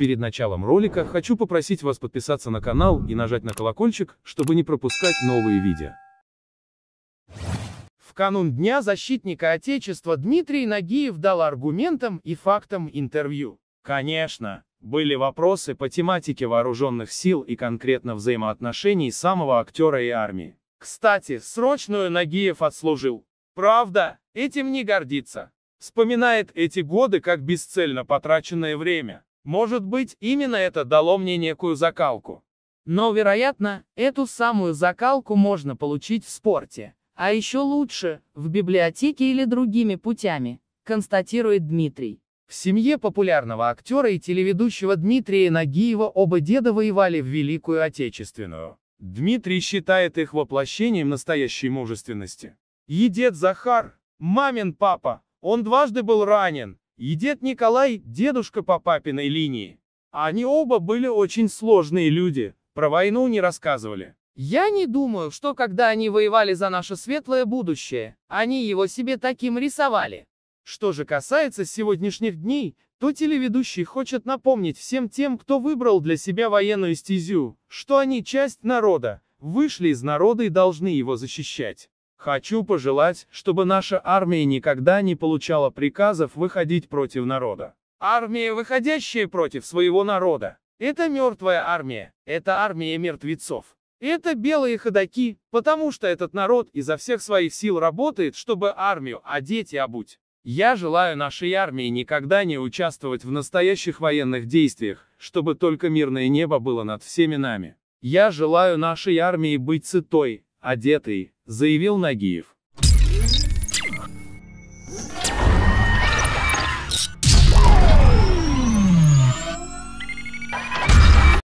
Перед началом ролика хочу попросить вас подписаться на канал и нажать на колокольчик, чтобы не пропускать новые видео. В канун Дня защитника Отечества Дмитрий Нагиев дал аргументам и фактам интервью. Конечно, были вопросы по тематике вооруженных сил и конкретно взаимоотношений самого актера и армии. Кстати, срочную Нагиев отслужил. Правда, этим не гордится. Вспоминает эти годы как бесцельно потраченное время. Может быть, именно это дало мне некую закалку. Но, вероятно, эту самую закалку можно получить в спорте. А еще лучше, в библиотеке или другими путями, констатирует Дмитрий. В семье популярного актера и телеведущего Дмитрия Нагиева оба деда воевали в Великую Отечественную. Дмитрий считает их воплощением настоящей мужественности. Едет Захар, мамин папа, он дважды был ранен, и дед Николай, дедушка по папиной линии. Они оба были очень сложные люди, про войну не рассказывали. Я не думаю, что когда они воевали за наше светлое будущее, они его себе таким рисовали. Что же касается сегодняшних дней, то телеведущий хочет напомнить всем тем, кто выбрал для себя военную стезю, что они часть народа, вышли из народа и должны его защищать. Хочу пожелать, чтобы наша армия никогда не получала приказов выходить против народа. Армия, выходящая против своего народа. Это мертвая армия, это армия мертвецов. Это белые ходаки, потому что этот народ изо всех своих сил работает, чтобы армию одеть и обуть. Я желаю нашей армии никогда не участвовать в настоящих военных действиях, чтобы только мирное небо было над всеми нами. Я желаю нашей армии быть сытой, одетой, заявил Нагиев.